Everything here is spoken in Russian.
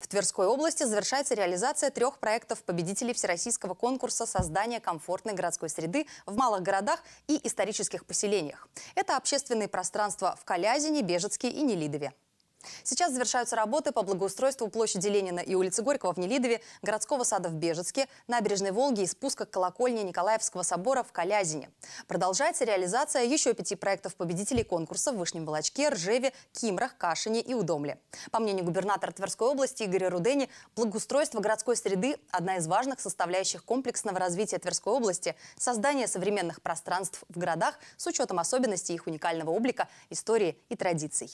В Тверской области завершается реализация трех проектов победителей Всероссийского конкурса создания комфортной городской среды в малых городах и исторических поселениях. Это общественные пространства в Калязине, Бежецке и Нелидове. Сейчас завершаются работы по благоустройству площади Ленина и улицы Горького в Нелидове, городского сада в Бежецке, набережной Волги и спуска к колокольне Николаевского собора в Калязине. Продолжается реализация еще пяти проектов победителей конкурса в Вышнем Волочке, Ржеве, Кимрах, Кашине и Удомле. По мнению губернатора Тверской области Игоря Рудени, благоустройство городской среды – одна из важных составляющих комплексного развития Тверской области, создание современных пространств в городах с учетом особенностей их уникального облика, истории и традиций.